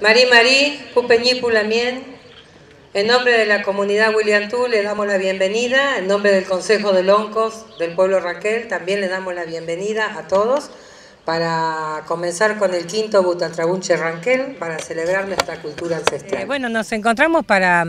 Marí Marí, Pupeñí Pulamien, en nombre de la comunidad William Tú le damos la bienvenida, en nombre del Consejo de Loncos del pueblo Raquel también le damos la bienvenida a todos para comenzar con el quinto Butatrabunche Ranquel para celebrar nuestra cultura ancestral. Eh, bueno, nos encontramos para,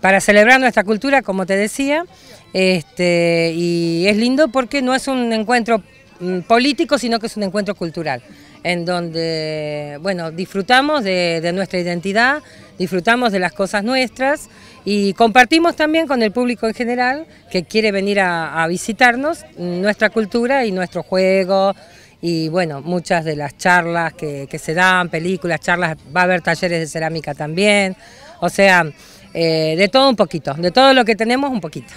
para celebrar nuestra cultura, como te decía, este, y es lindo porque no es un encuentro Mm, político, sino que es un encuentro cultural, en donde, bueno, disfrutamos de, nuestra identidad, disfrutamos de las cosas nuestras y compartimos también con el público en general que quiere venir a, visitarnos nuestra cultura y nuestro juego y, bueno, muchas de las charlas que, se dan, películas, charlas, va a haber talleres de cerámica también, o sea, eh, de todo un poquito, de todo lo que tenemos un poquito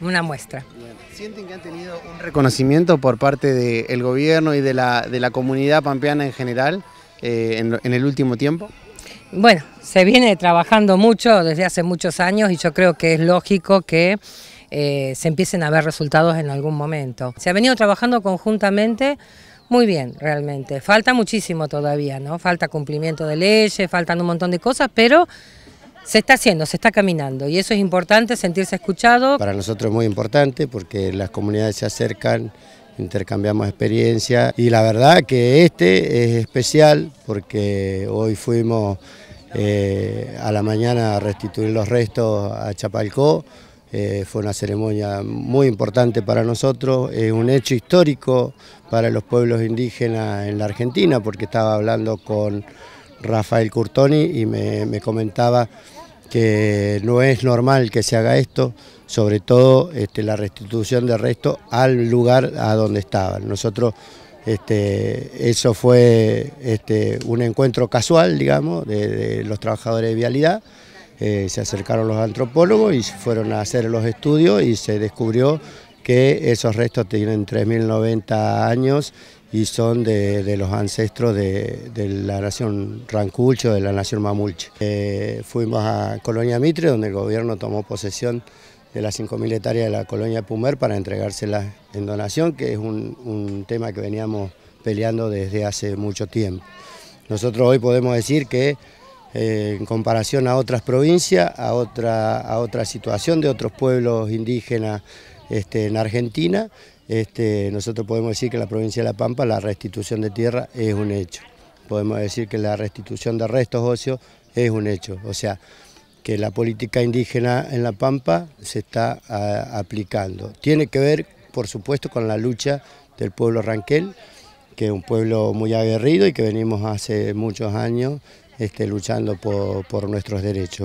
una muestra. ¿Sienten que han tenido un reconocimiento por parte del gobierno y de la, comunidad pampeana en general eh, en, el último tiempo? Bueno, se viene trabajando mucho desde hace muchos años y yo creo que es lógico que eh, se empiecen a ver resultados en algún momento. Se ha venido trabajando conjuntamente muy bien, realmente. Falta muchísimo todavía, ¿no? Falta cumplimiento de leyes, faltan un montón de cosas, pero se está haciendo, se está caminando y eso es importante, sentirse escuchado. Para nosotros es muy importante porque las comunidades se acercan, intercambiamos experiencia y la verdad que este es especial porque hoy fuimos eh, a la mañana a restituir los restos a Chapalcó, eh, fue una ceremonia muy importante para nosotros, es un hecho histórico para los pueblos indígenas en la Argentina porque estaba hablando con Rafael Curtoni y me, comentaba que no es normal que se haga esto, sobre todo este, la restitución de restos al lugar a donde estaban. Nosotros, este, eso fue este, un encuentro casual, digamos, de, los trabajadores de vialidad. Eh, se acercaron los antropólogos y fueron a hacer los estudios y se descubrió que esos restos tienen 3.090 años y son de, los ancestros de, la nación Ranculcho, de la nación Mamulche. Eh, fuimos a Colonia Mitre, donde el gobierno tomó posesión de las 5.000 hectáreas de la colonia Pumer para entregárselas en donación, que es un, tema que veníamos peleando desde hace mucho tiempo. Nosotros hoy podemos decir que eh, en comparación a otras provincias, a otra, a otra situación de otros pueblos indígenas este, en Argentina, este, nosotros podemos decir que en la provincia de La Pampa la restitución de tierra es un hecho. Podemos decir que la restitución de restos óseos es un hecho. O sea, que la política indígena en La Pampa se está aplicando. Tiene que ver, por supuesto, con la lucha del pueblo Ranquel, que es un pueblo muy aguerrido y que venimos hace muchos años este, luchando por nuestros derechos.